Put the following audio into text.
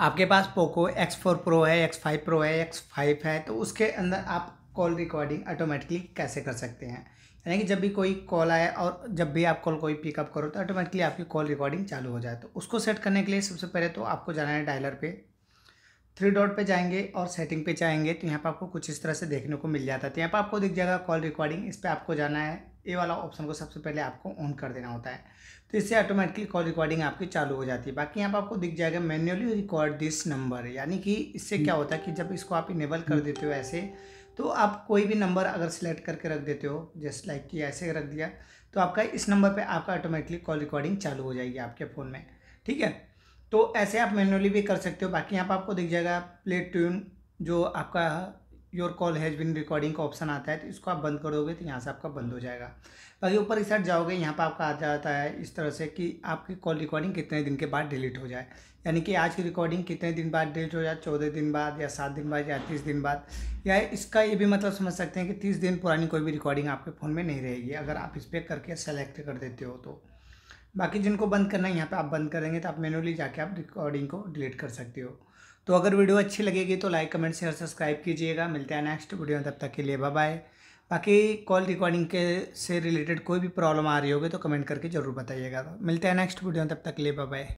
आपके पास Poco X four pro है एक्स फाइव प्रो है एक्स फाइव है तो उसके अंदर आप कॉल रिकॉर्डिंग ऑटोमेटिकली कैसे कर सकते हैं यानी कि जब भी कोई कॉल आए और जब भी आप कॉल कोई पिकअप करो तो ऑटोमेटिकली आपकी कॉल रिकॉर्डिंग चालू हो जाए तो उसको सेट करने के लिए सबसे पहले तो आपको जाना है डायलर पे थ्री डॉट पे जाएंगे और सेटिंग पे जाएंगे तो यहाँ पर आपको कुछ इस तरह से देखने को मिल जाता है तो यहाँ पर आपको दिख जाएगा कॉल रिकॉर्डिंग इस पर आपको जाना है ये वाला ऑप्शन को सबसे पहले आपको ऑन कर देना होता है तो इससे ऑटोमेटिकली कॉल रिकॉर्डिंग आपकी चालू हो जाती है बाकी यहाँ पर आपको दिख जाएगा मैन्युअली रिकॉर्ड दिस नंबर यानी कि इससे क्या होता है कि जब इसको आप इनेबल कर देते हो ऐसे तो आप कोई भी नंबर अगर सिलेक्ट करके रख देते हो जस्ट लाइक कि ऐसे रख दिया तो आपका इस नंबर पर आपका ऑटोमेटिकली कॉल रिकॉर्डिंग चालू हो जाएगी आपके फ़ोन में ठीक है तो ऐसे आप मैनुअली भी कर सकते हो बाकी यहाँ पर आपको दिख जाएगा प्ले ट्यून जो आपका your call has been recording का ऑप्शन आता है तो इसको आप बंद करोगे तो यहाँ से आपका बंद हो जाएगा बाकी ऊपर इस साइड जाओगे यहाँ पर आपका आ जाता है इस तरह से कि आपकी कॉल रिकॉर्डिंग कितने दिन के बाद डिलीट हो जाए यानी कि आज की रिकॉर्डिंग कितने दिन बाद डिलीट हो जाए चौदह दिन बाद या सात दिन बाद या तीस दिन बाद या इसका ये भी मतलब समझ सकते हैं कि तीस दिन पुरानी कोई भी रिकॉर्डिंग आपके फ़ोन में नहीं रहेगी अगर आप इस पर करके सेलेक्ट कर देते हो तो बाकी जिनको बंद करना है यहाँ पे आप बंद करेंगे तो आप मैनुअली जाके आप रिकॉर्डिंग को डिलीट कर सकते हो तो अगर वीडियो अच्छी लगेगी तो लाइक कमेंट शेयर सब्सक्राइब कीजिएगा मिलते हैं नेक्स्ट वीडियो तब तक के लिए बाय बाय बाकी कॉल रिकॉर्डिंग के से रिलेटेड कोई भी प्रॉब्लम आ रही होगी तो कमेंट करके ज़रूर बताइएगा मिलते हैं नेक्स्ट वीडियो तब तक के लिए बाय